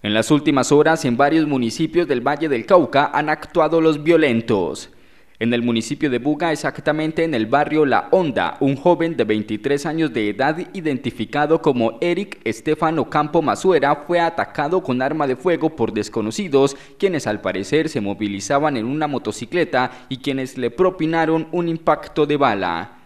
En las últimas horas, en varios municipios del Valle del Cauca han actuado los violentos. En el municipio de Buga, exactamente en el barrio La Honda, un joven de 23 años de edad identificado como Eric Estefano Campo Mazuera fue atacado con arma de fuego por desconocidos, quienes al parecer se movilizaban en una motocicleta y quienes le propinaron un impacto de bala.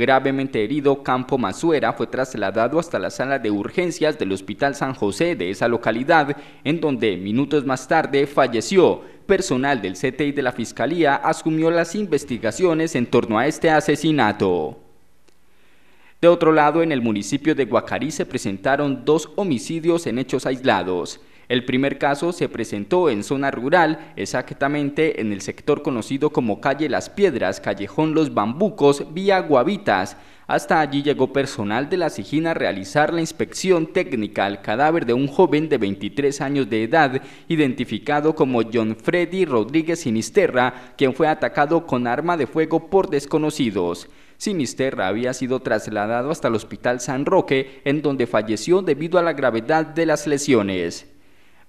Gravemente herido, Campo Mazuera fue trasladado hasta la sala de urgencias del Hospital San José de esa localidad, en donde minutos más tarde falleció. Personal del CTI de la Fiscalía asumió las investigaciones en torno a este asesinato. De otro lado, en el municipio de Guacarí se presentaron dos homicidios en hechos aislados. El primer caso se presentó en zona rural, exactamente en el sector conocido como Calle Las Piedras, Callejón Los Bambucos, vía Guavitas. Hasta allí llegó personal de la sigina a realizar la inspección técnica al cadáver de un joven de 23 años de edad, identificado como John Freddy Rodríguez Sinisterra, quien fue atacado con arma de fuego por desconocidos. Sinisterra había sido trasladado hasta el Hospital San Roque, en donde falleció debido a la gravedad de las lesiones.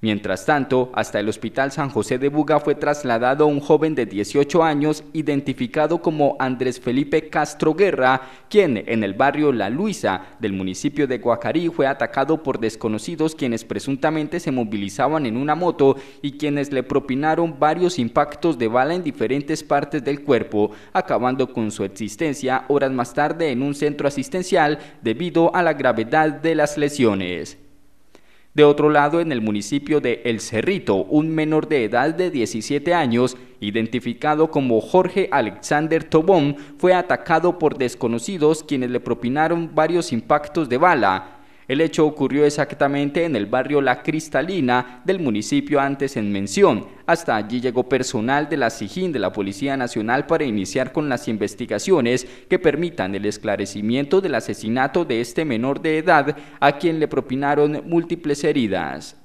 Mientras tanto, hasta el Hospital San José de Buga fue trasladado un joven de 18 años identificado como Andrés Felipe Castro Guerra, quien en el barrio La Luisa del municipio de Guacarí fue atacado por desconocidos quienes presuntamente se movilizaban en una moto y quienes le propinaron varios impactos de bala en diferentes partes del cuerpo, acabando con su existencia horas más tarde en un centro asistencial debido a la gravedad de las lesiones. De otro lado, en el municipio de El Cerrito, un menor de edad de 17 años, identificado como Jorge Alexander Tobón, fue atacado por desconocidos quienes le propinaron varios impactos de bala. El hecho ocurrió exactamente en el barrio La Cristalina del municipio antes en mención. Hasta allí llegó personal de la SIGIN de la Policía Nacional para iniciar con las investigaciones que permitan el esclarecimiento del asesinato de este menor de edad a quien le propinaron múltiples heridas.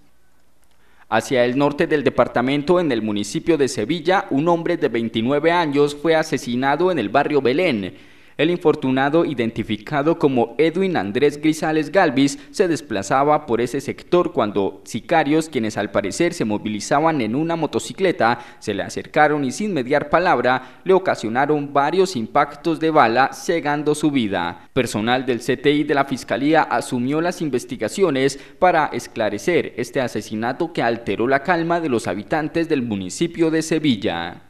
Hacia el norte del departamento, en el municipio de Sevilla, un hombre de 29 años fue asesinado en el barrio Belén. El infortunado, identificado como Edwin Andrés Grisales Galvis, se desplazaba por ese sector cuando sicarios, quienes al parecer se movilizaban en una motocicleta, se le acercaron y sin mediar palabra le ocasionaron varios impactos de bala, cegando su vida. Personal del CTI de la Fiscalía asumió las investigaciones para esclarecer este asesinato que alteró la calma de los habitantes del municipio de Sevilla.